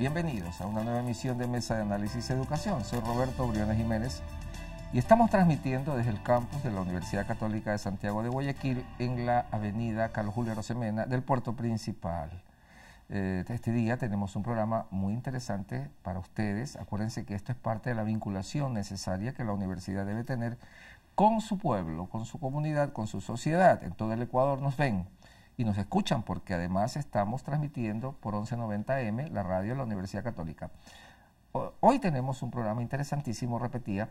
Bienvenidos a una nueva emisión de Mesa de Análisis y Educación. Soy Roberto Briones Jiménez y estamos transmitiendo desde el campus de la Universidad Católica de Santiago de Guayaquil en la avenida Carlos Julio Rosemena del Puerto Principal. Eh, este día tenemos un programa muy interesante para ustedes. Acuérdense que esto es parte de la vinculación necesaria que la universidad debe tener con su pueblo, con su comunidad, con su sociedad. En todo el Ecuador nos ven y nos escuchan porque además estamos transmitiendo por 1190M la radio de la Universidad Católica. Hoy tenemos un programa interesantísimo, repetía,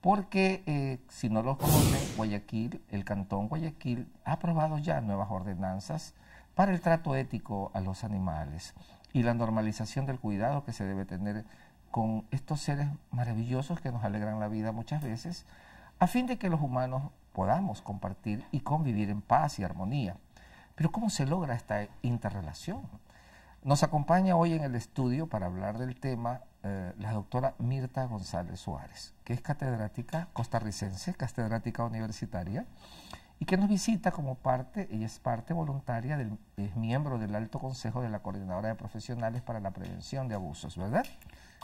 porque eh, si no lo conocen, Guayaquil, el Cantón Guayaquil ha aprobado ya nuevas ordenanzas para el trato ético a los animales y la normalización del cuidado que se debe tener con estos seres maravillosos que nos alegran la vida muchas veces, a fin de que los humanos podamos compartir y convivir en paz y armonía. Pero ¿cómo se logra esta interrelación? Nos acompaña hoy en el estudio para hablar del tema eh, la doctora Mirta González Suárez, que es catedrática costarricense, catedrática universitaria, y que nos visita como parte, y es parte voluntaria, del, es miembro del Alto Consejo de la Coordinadora de Profesionales para la Prevención de Abusos, ¿verdad?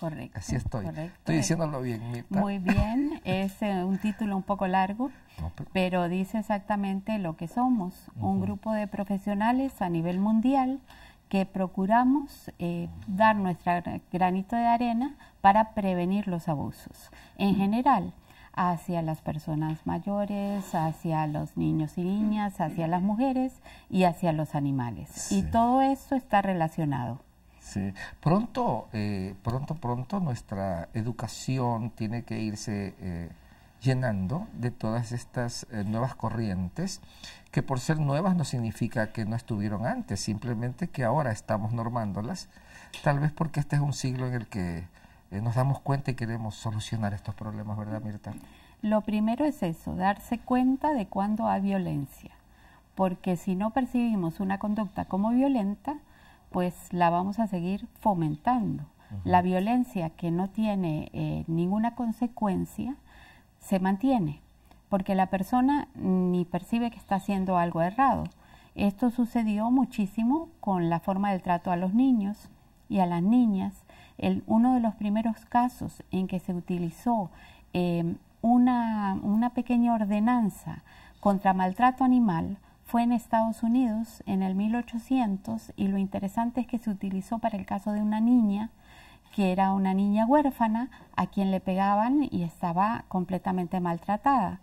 Correcto. Así estoy. Estoy diciéndolo bien. Mi Muy bien, es eh, un título un poco largo, pero... dice exactamente lo que somos, un grupo de profesionales a nivel mundial que procuramos eh, dar nuestro granito de arena para prevenir los abusos en general hacia las personas mayores, hacia los niños y niñas, hacia las mujeres y hacia los animales. Y todo esto está relacionado. Sí. Pronto, eh, pronto, pronto nuestra educación tiene que irse eh, llenando de todas estas eh, nuevas corrientes, que por ser nuevas no significa que no estuvieron antes, simplemente que ahora estamos normándolas, tal vez porque este es un siglo en el que nos damos cuenta y queremos solucionar estos problemas, ¿verdad, Mirta? Lo primero es eso, darse cuenta de cuándo hay violencia, porque si no percibimos una conducta como violenta, pues la vamos a seguir fomentando. La violencia que no tiene eh, ninguna consecuencia se mantiene, porque la persona ni percibe que está haciendo algo errado. Esto sucedió muchísimo con la forma del trato a los niños y a las niñas. El, uno de los primeros casos en que se utilizó eh, una pequeña ordenanza contra maltrato animal fue en Estados Unidos en el 1800 y lo interesante es que se utilizó para el caso de una niña que era una niña huérfana a quien le pegaban y estaba completamente maltratada.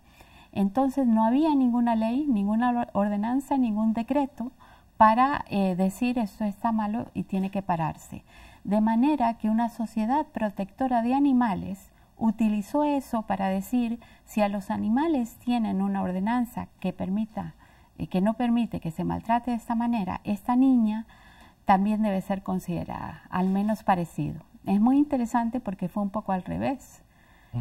Entonces no había ninguna ley, ninguna ordenanza, ningún decreto para eh, decir esto está malo y tiene que pararse. De manera que una sociedad protectora de animales utilizó eso para decir si a los animales tienen una ordenanza que permita eh, que no permite que se maltrate de esta manera, esta niña también debe ser considerada, al menos parecido. Es muy interesante porque fue un poco al revés,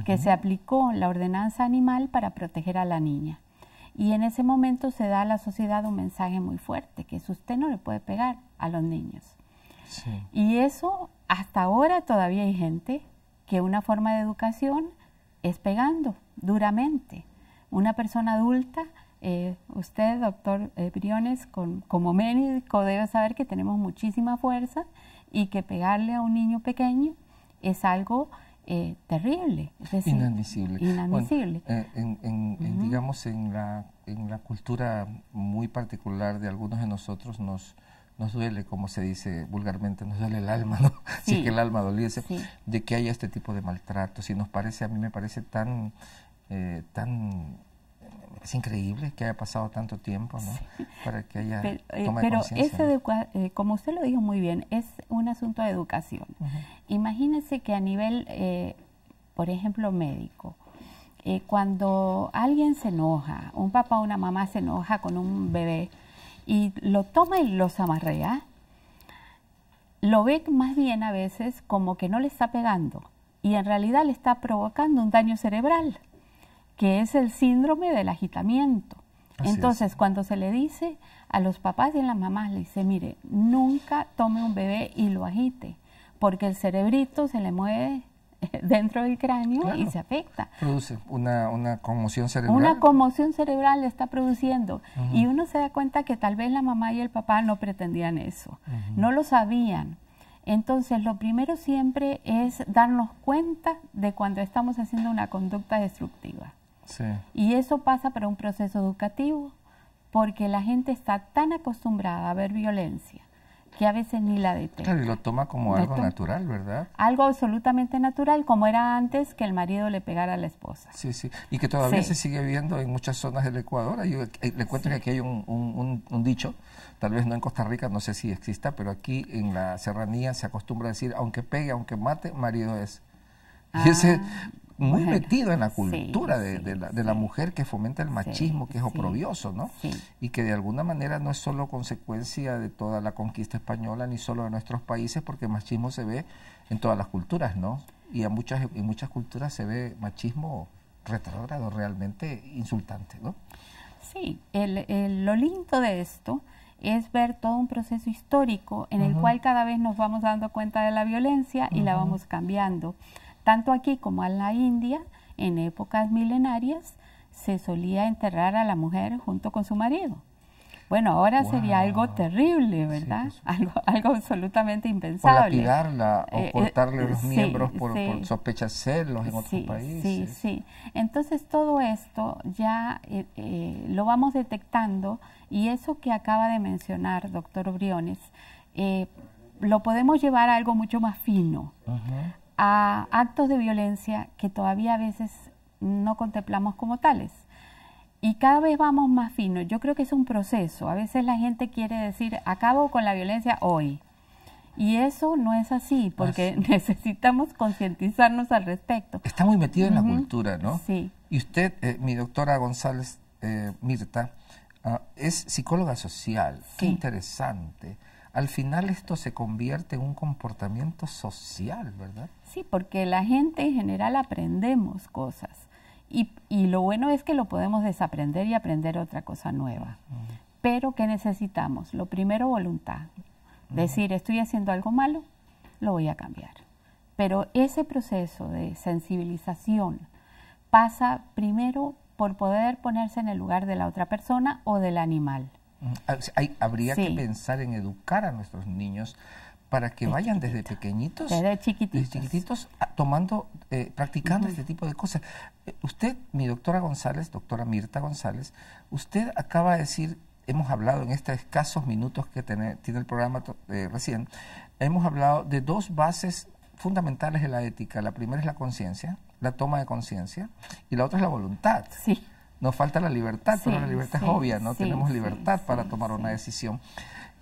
que se aplicó la ordenanza animal para proteger a la niña. Y en ese momento se da a la sociedad un mensaje muy fuerte, que es usted no le puede pegar a los niños. Y eso, hasta ahora todavía hay gente que una forma de educación es pegando duramente. Una persona adulta eh, usted, doctor Briones, con, como médico debe saber que tenemos muchísima fuerza y que pegarle a un niño pequeño es algo eh, terrible. Es decir, inadmisible. Eh, en, en, digamos, en la, en la cultura muy particular de algunos de nosotros nos, nos duele, como se dice vulgarmente, nos duele el alma, ¿no? que el alma doliese, de que haya este tipo de maltratos. si nos parece, a mí me parece tan, eh, tan es increíble que haya pasado tanto tiempo, Para que haya pero, eh, eh, como usted lo dijo muy bien, es un asunto de educación. Imagínese Imagínense que a nivel, eh, por ejemplo, médico, eh, cuando alguien se enoja, un papá o una mamá se enoja con un bebé y lo toma y lo amarrea, lo ve más bien a veces como que no le está pegando y en realidad le está provocando un daño cerebral que es el síndrome del agitamiento. Entonces, cuando se le dice a los papás y a las mamás, le dice, mire, nunca tome un bebé y lo agite, porque el cerebrito se le mueve dentro del cráneo y se afecta. Produce una, conmoción cerebral. Una conmoción cerebral le está produciendo. Y uno se da cuenta que tal vez la mamá y el papá no pretendían eso, no lo sabían. Entonces, lo primero siempre es darnos cuenta de cuando estamos haciendo una conducta destructiva. Y eso pasa por un proceso educativo, porque la gente está tan acostumbrada a ver violencia que a veces ni la detecta. Claro, y lo toma como algo natural, ¿verdad? Algo absolutamente natural, como era antes que el marido le pegara a la esposa. Sí, sí, y que todavía se sigue viendo en muchas zonas del Ecuador. Yo eh, le cuento que aquí hay un, dicho, tal vez no en Costa Rica, no sé si exista, pero aquí en la serranía se acostumbra a decir, aunque pegue, aunque mate, marido es. Ah. ese muy metido en la cultura de, la, mujer que fomenta el machismo, que es oprobioso, ¿no? Y que de alguna manera no es solo consecuencia de toda la conquista española ni solo de nuestros países, porque el machismo se ve en todas las culturas, ¿no? Y a muchas, en muchas culturas se ve machismo retrógrado, realmente insultante, ¿no? Sí, el, lo lindo de esto es ver todo un proceso histórico en el cual cada vez nos vamos dando cuenta de la violencia y la vamos cambiando. Tanto aquí como en la India, en épocas milenarias, se solía enterrar a la mujer junto con su marido. Bueno, ahora sería algo terrible, ¿verdad? Pues. algo, absolutamente impensable. O lapidarla o eh, eh, cortarle los miembros por, sospecha sospechas en otros países. Sí, sí. Entonces todo esto ya eh, lo vamos detectando y eso que acaba de mencionar, doctor Briones, lo podemos llevar a algo mucho más fino a actos de violencia que todavía a veces no contemplamos como tales. Y cada vez vamos más fino. Yo creo que es un proceso. A veces la gente quiere decir, acabo con la violencia hoy. Y eso no es así, porque necesitamos concientizarnos al respecto. Está muy metido en la cultura, ¿no? Sí. Y usted, eh, mi doctora González eh, Mirta, ah, es psicóloga social. Qué interesante al final esto se convierte en un comportamiento social, ¿verdad? Sí, porque la gente en general aprendemos cosas y, lo bueno es que lo podemos desaprender y aprender otra cosa nueva. Pero ¿qué necesitamos? Lo primero, voluntad. Decir, estoy haciendo algo malo, lo voy a cambiar. Pero ese proceso de sensibilización pasa primero por poder ponerse en el lugar de la otra persona o del animal. Ah, habría que pensar en educar a nuestros niños para que vayan desde pequeñitos, desde chiquititos, tomando, eh, practicando este tipo de cosas. Eh, usted, mi doctora González, doctora Mirta González, usted acaba de decir, hemos hablado en estos escasos minutos que tiene, el programa eh, recién, hemos hablado de dos bases fundamentales de la ética. La primera es la conciencia, la toma de conciencia, y la otra es la voluntad. Sí. Nos falta la libertad, pero la libertad es obvia, no tenemos libertad para tomar una decisión.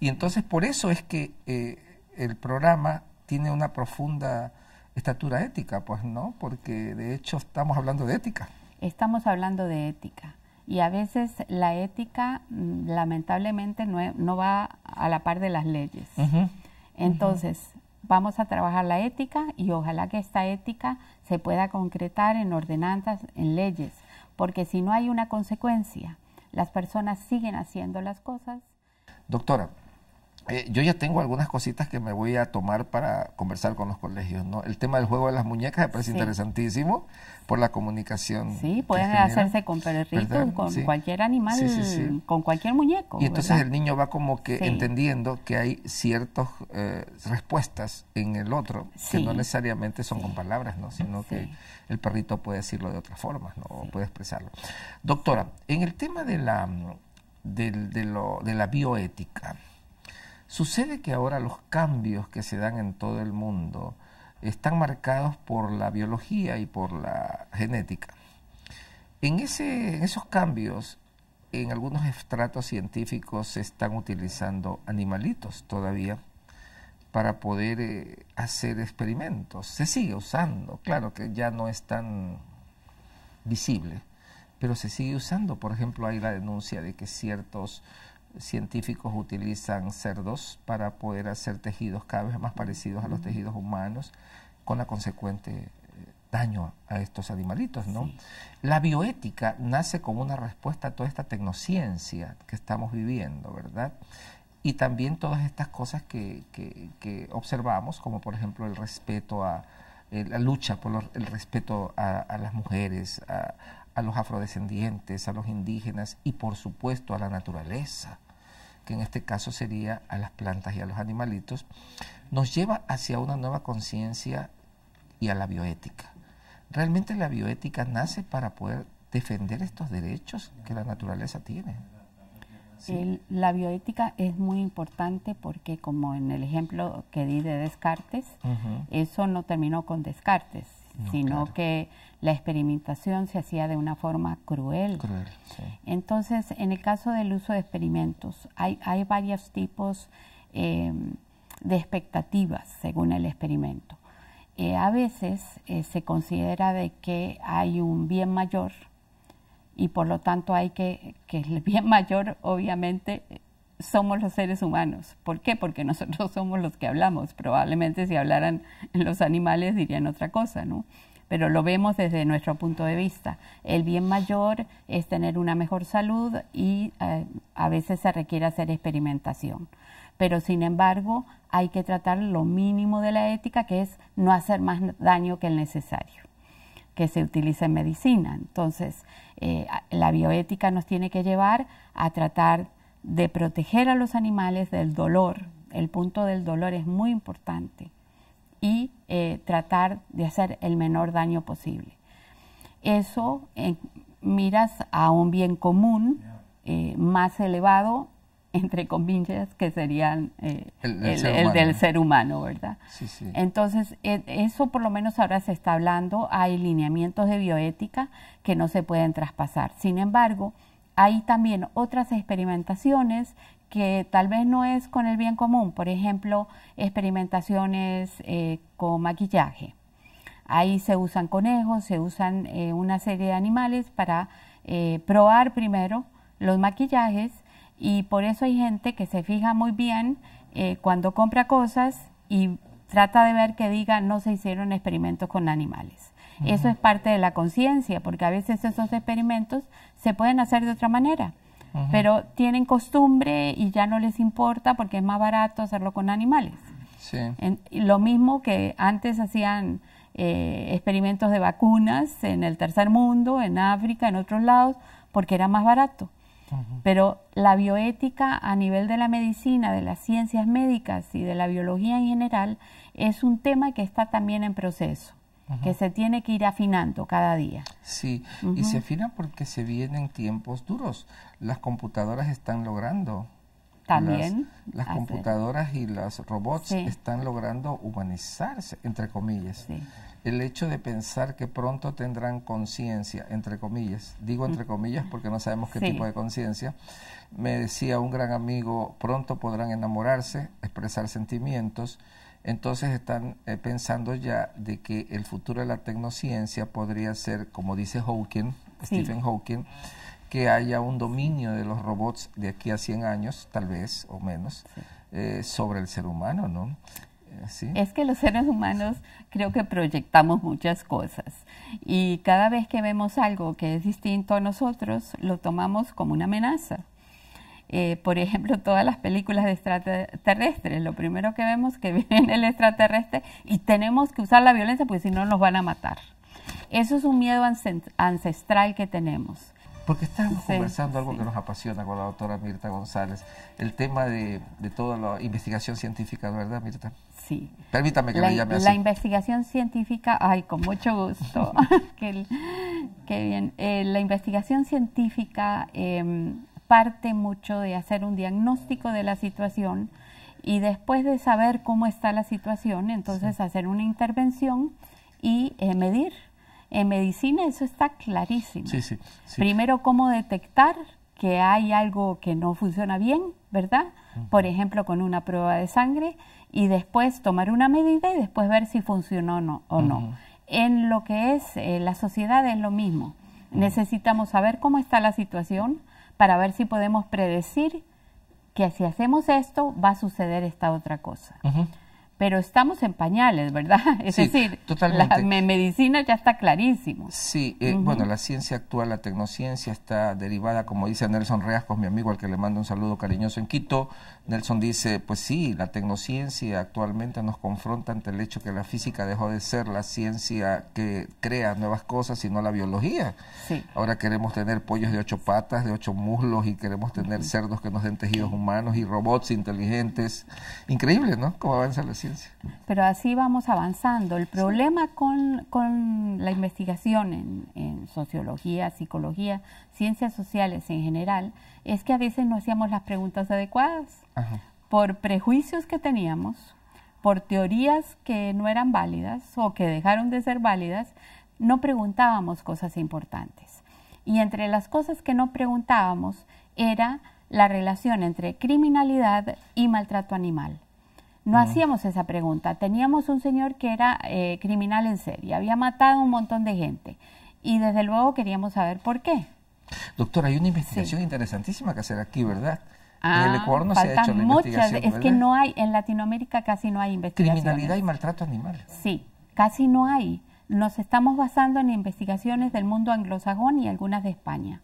Y entonces por eso es que eh, el programa tiene una profunda estatura ética, pues no, porque de hecho estamos hablando de ética. Estamos hablando de ética. Y a veces la ética mm, lamentablemente no, va a la par de las leyes. Entonces, vamos a trabajar la ética y ojalá que esta ética se pueda concretar en ordenanzas, en leyes porque si no hay una consecuencia, las personas siguen haciendo las cosas. Doctora, eh, yo ya tengo algunas cositas que me voy a tomar para conversar con los colegios, El tema del juego de las muñecas me parece interesantísimo por la comunicación. Sí, puede hacerse con perritos, con cualquier animal, con cualquier muñeco. Y entonces el niño va como que entendiendo que hay ciertas eh, respuestas en el otro que no necesariamente son con palabras, Sino que el perrito puede decirlo de otra forma ¿no? O puede expresarlo. Doctora, en el tema de la, mm, de la bioética, Sucede que ahora los cambios que se dan en todo el mundo están marcados por la biología y por la genética. En, ese, esos cambios, en algunos estratos científicos se están utilizando animalitos todavía para poder eh, hacer experimentos. Se sigue usando, claro que ya no es tan visible, pero se sigue usando. Por ejemplo, hay la denuncia de que ciertos científicos utilizan cerdos para poder hacer tejidos cada vez más parecidos a los tejidos humanos, con la consecuente eh, daño a estos animalitos, ¿no? La bioética nace como una respuesta a toda esta tecnociencia que estamos viviendo, ¿verdad? Y también todas estas cosas que, que, observamos, como por ejemplo el respeto a eh, la lucha por el respeto a, las mujeres, a los afrodescendientes, a los indígenas y por supuesto a la naturaleza que en este caso sería a las plantas y a los animalitos, nos lleva hacia una nueva conciencia y a la bioética. Realmente la bioética nace para poder defender estos derechos que la naturaleza tiene. la bioética es muy importante porque, como en el ejemplo que di de Descartes, eso no terminó con Descartes sino que la experimentación se hacía de una forma cruel. Entonces, en el caso del uso de experimentos, hay, varios tipos eh, de expectativas según el experimento. Eh, a veces eh, se considera de que hay un bien mayor y por lo tanto hay que, que el bien mayor obviamente somos los seres humanos. ¿Por qué? Porque nosotros somos los que hablamos. Probablemente si hablaran los animales dirían otra cosa, ¿no? Pero lo vemos desde nuestro punto de vista. El bien mayor es tener una mejor salud y eh, a veces se requiere hacer experimentación. Pero sin embargo, hay que tratar lo mínimo de la ética, que es no hacer más daño que el necesario que se utilice en medicina. Entonces, eh, la bioética nos tiene que llevar a tratar de proteger a los animales del dolor. El punto del dolor es muy importante y eh, tratar de hacer el menor daño posible. Eso eh, miras a un bien común eh, más elevado, entre comillas, que serían el, del ser humano, ¿verdad? Entonces, e, eso por lo menos ahora se está hablando, hay lineamientos de bioética que no se pueden traspasar. Sin embargo, hay también otras experimentaciones que tal vez no es con el bien común, por ejemplo, experimentaciones eh, con maquillaje. Ahí se usan conejos, se usan eh, una serie de animales para eh, probar primero los maquillajes y por eso hay gente que se fija muy bien cuando compra cosas y trata de ver que diga no se hicieron experimentos con animales. Eso es parte de la conciencia, porque a veces esos experimentos se pueden hacer de otra manera, pero tienen costumbre y ya no les importa porque es más barato hacerlo con animales. lo mismo que antes hacían eh, experimentos de vacunas en el tercer mundo, en África, en otros lados, porque era más barato. Pero la bioética a nivel de la medicina, de las ciencias médicas y de la biología en general es un tema que está también en proceso que se tiene que ir afinando cada día. Sí, y se afina porque se vienen tiempos duros. Las computadoras están logrando. También. Las, computadoras y los robots están logrando humanizarse, entre comillas. El hecho de pensar que pronto tendrán conciencia, entre comillas, digo entre comillas porque no sabemos qué tipo de conciencia, me decía un gran amigo, pronto podrán enamorarse, expresar sentimientos, entonces están eh, pensando ya de que el futuro de la tecnociencia podría ser, como dice Hawking, Stephen Hawking, que haya un dominio de los robots de aquí a 100 años, tal vez, o menos, eh, sobre el ser humano, ¿no? Eh, ¿Sí? Es que los seres humanos creo que proyectamos muchas cosas y cada vez que vemos algo que es distinto a nosotros, lo tomamos como una amenaza. Eh, por ejemplo, todas las películas de extraterrestres. Lo primero que vemos que viene el extraterrestre y tenemos que usar la violencia porque si no nos van a matar. Eso es un miedo ancestral que tenemos. Porque estábamos conversando algo que nos apasiona con la doctora Mirta González, el tema de, toda la investigación científica, ¿verdad, Mirta? Sí. Permítame que me llame así. La investigación científica, ay, con mucho gusto. qué, bien. Eh, la investigación científica em, parte mucho de hacer un diagnóstico de la situación y después de saber cómo está la situación, entonces hacer una intervención y eh, medir. En medicina eso está clarísimo. Primero, cómo detectar que hay algo que no funciona bien, ¿verdad? Por ejemplo, con una prueba de sangre y después tomar una medida y después ver si funcionó o no. O no. En lo que es eh, la sociedad es lo mismo. Necesitamos saber cómo está la situación, para ver si podemos predecir que si hacemos esto va a suceder esta otra cosa. Pero estamos en pañales, ¿verdad? Es decir, la medicina ya está clarísimo. Sí, eh, bueno, la ciencia actual, la tecnociencia está derivada, como dice Nelson Reascos, mi amigo al que le mando un saludo cariñoso en Quito, Nelson dice, pues sí, la tecnociencia actualmente nos confronta ante el hecho que la física dejó de ser la ciencia que crea nuevas cosas, sino la biología. Ahora queremos tener pollos de ocho patas, de ocho muslos, y queremos tener cerdos que nos den tejidos humanos y robots inteligentes. Increíble, ¿no? Cómo avanza la ciencia. Pero así vamos avanzando. El problema con, la investigación en sociología, psicología, ciencias sociales en general, es que a veces no hacíamos las preguntas adecuadas por prejuicios que teníamos, por teorías que no eran válidas o que dejaron de ser válidas, no preguntábamos cosas importantes. Y entre las cosas que no preguntábamos era la relación entre criminalidad y maltrato animal. No mm. hacíamos esa pregunta. Teníamos un señor que era eh, criminal en serie, había matado a un montón de gente y desde luego queríamos saber por qué. Doctor, hay una investigación interesantísima que hacer aquí, ¿verdad? Ah, en el ah, se ha es que no hay, en Latinoamérica casi no hay investigación. Criminalidad y maltrato animal. Sí, casi no hay. Nos estamos basando en investigaciones del mundo anglosajón y algunas de España.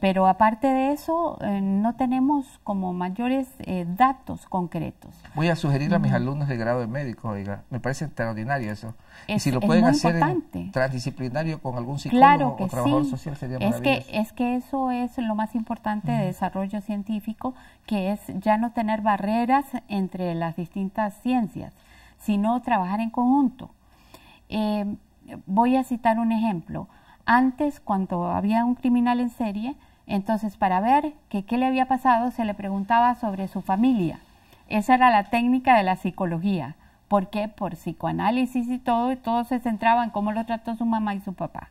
Pero aparte de eso, eh, no tenemos como mayores eh, datos concretos. Voy a sugerir a mis alumnos de grado de médico, oiga, me parece extraordinario eso. Es, y si lo pueden hacer transdisciplinario con algún psicólogo que o trabajador social sería es que Es que eso es lo más importante de desarrollo científico, que es ya no tener barreras entre las distintas ciencias, sino trabajar en conjunto. Eh, voy a citar un ejemplo. Antes, cuando había un criminal en serie, entonces para ver qué le había pasado, se le preguntaba sobre su familia. Esa era la técnica de la psicología, porque por psicoanálisis y todo, todo se centraba en cómo lo trató su mamá y su papá.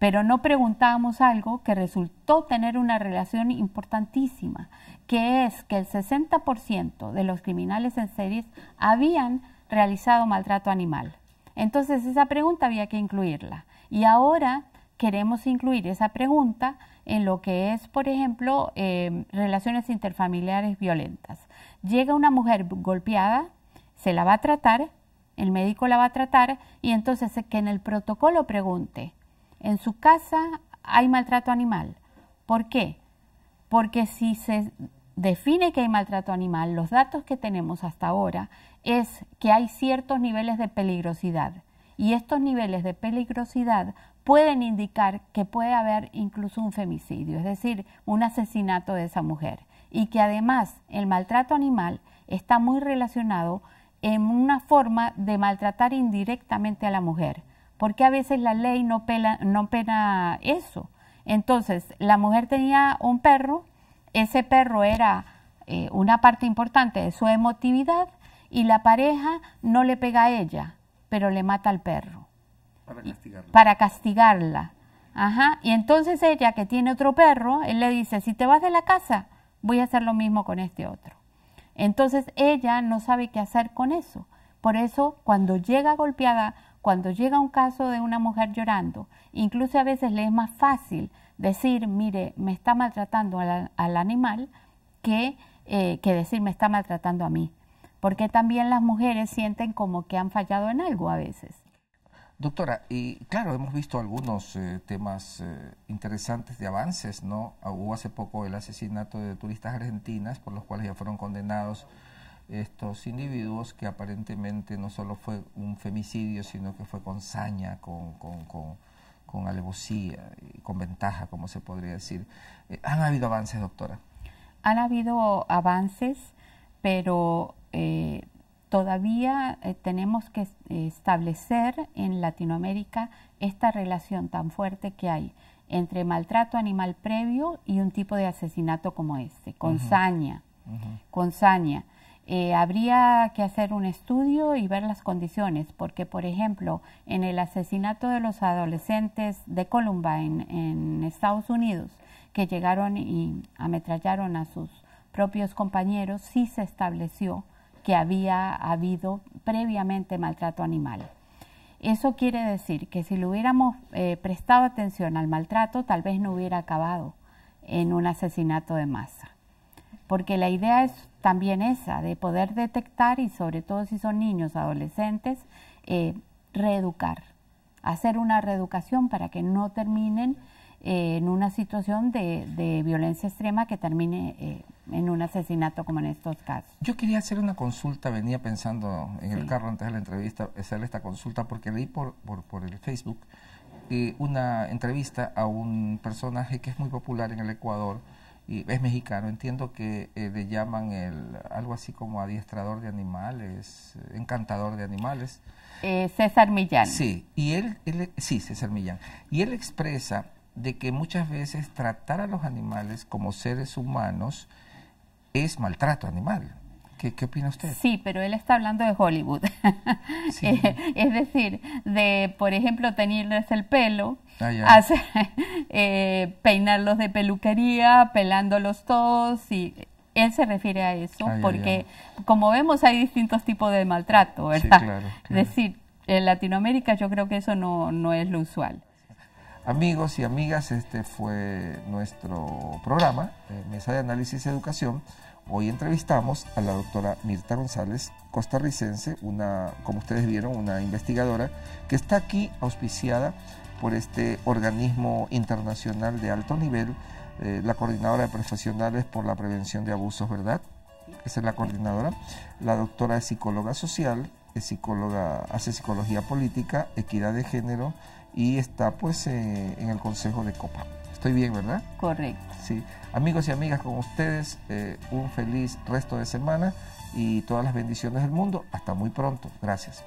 Pero no preguntábamos algo que resultó tener una relación importantísima, que es que el 60% de los criminales en series habían realizado maltrato animal. Entonces esa pregunta había que incluirla. Y ahora queremos incluir esa pregunta en lo que es, por ejemplo, em, relaciones interfamiliares violentas. Llega una mujer golpeada, se la va a tratar, el médico la va a tratar y entonces que en el protocolo pregunte, en su casa hay maltrato animal. ¿Por qué? Porque si se define que hay maltrato animal, los datos que tenemos hasta ahora es que hay ciertos niveles de peligrosidad y estos niveles de peligrosidad pueden indicar que puede haber incluso un femicidio, es decir, un asesinato de esa mujer, y que además el maltrato animal está muy relacionado en una forma de maltratar indirectamente a la mujer, porque a veces la ley no, pena eso. Entonces, la mujer tenía un perro, ese perro era eh, una parte importante de su emotividad y la pareja no le pega a ella, pero le mata al perro. Para castigarla. Para castigarla. Ajá. Y entonces ella, que tiene otro perro, él le dice, si te vas de la casa, voy a hacer lo mismo con este otro. Entonces ella no sabe qué hacer con eso. Por eso, cuando llega golpeada, cuando llega un caso de una mujer llorando, incluso a veces le es más fácil decir, mire, me está maltratando al, animal, que, eh, que decir, me está maltratando a mí porque también las mujeres sienten como que han fallado en algo a veces. Doctora, y claro, hemos visto algunos eh, temas eh, interesantes de avances, ¿no? Hubo hace poco el asesinato de turistas argentinas, por los cuales ya fueron condenados estos individuos, que aparentemente no solo fue un femicidio, sino que fue con saña, con, con, con, alevosía, con ventaja, como se podría decir. Eh, ¿Han habido avances, doctora? Han habido avances, pero eh, todavía eh, tenemos que eh, establecer en Latinoamérica esta relación tan fuerte que hay entre maltrato animal previo y un tipo de asesinato como este, con saña, con habría que hacer un estudio y ver las condiciones, porque por ejemplo, en el asesinato de los adolescentes de Columbine en Estados Unidos, que llegaron y ametrallaron a sus propios compañeros, sí se estableció que había habido previamente maltrato animal. Eso quiere decir que si le hubiéramos eh, prestado atención al maltrato, tal vez no hubiera acabado en un asesinato de masa. Porque la idea es también esa, de poder detectar y sobre todo si son niños, adolescentes, eh, reeducar, hacer una reeducación para que no terminen eh, en una situación de, violencia extrema que termine en un asesinato como en estos casos. Yo quería hacer una consulta, venía pensando en el carro antes de la entrevista, hacerle esta consulta porque leí por, por, el Facebook eh, una entrevista a un personaje que es muy popular en el Ecuador, y es mexicano, entiendo que eh, le llaman el, algo así como adiestrador de animales, eh, encantador de animales. César Millán. Sí, y él, sí, César Millán. Y él expresa de que muchas veces tratar a los animales como seres humanos es maltrato animal. ¿Qué, opina usted? Sí, pero él está hablando de Hollywood. Eh, es decir, de, por ejemplo, tenerles el pelo, ah, eh, peinarlos de peluquería, pelándolos todos y él se refiere a eso, ah, porque como vemos hay distintos tipos de maltrato, ¿verdad? Es decir, en Latinoamérica yo creo que eso no, no es lo usual. Amigos y amigas, este fue nuestro programa, eh, Mesa de Análisis y Educación. Hoy entrevistamos a la doctora Mirta González, costarricense, una, como ustedes vieron, una investigadora que está aquí auspiciada por este organismo internacional de alto nivel, eh, la coordinadora de profesionales por la prevención de abusos, ¿verdad? Esa es la coordinadora. La doctora es psicóloga social, es psicóloga, hace psicología política, equidad de género, y está pues eh, en el Consejo de Copa. Estoy bien, ¿verdad? Correcto. Sí. Amigos y amigas, con ustedes eh, un feliz resto de semana y todas las bendiciones del mundo. Hasta muy pronto. Gracias.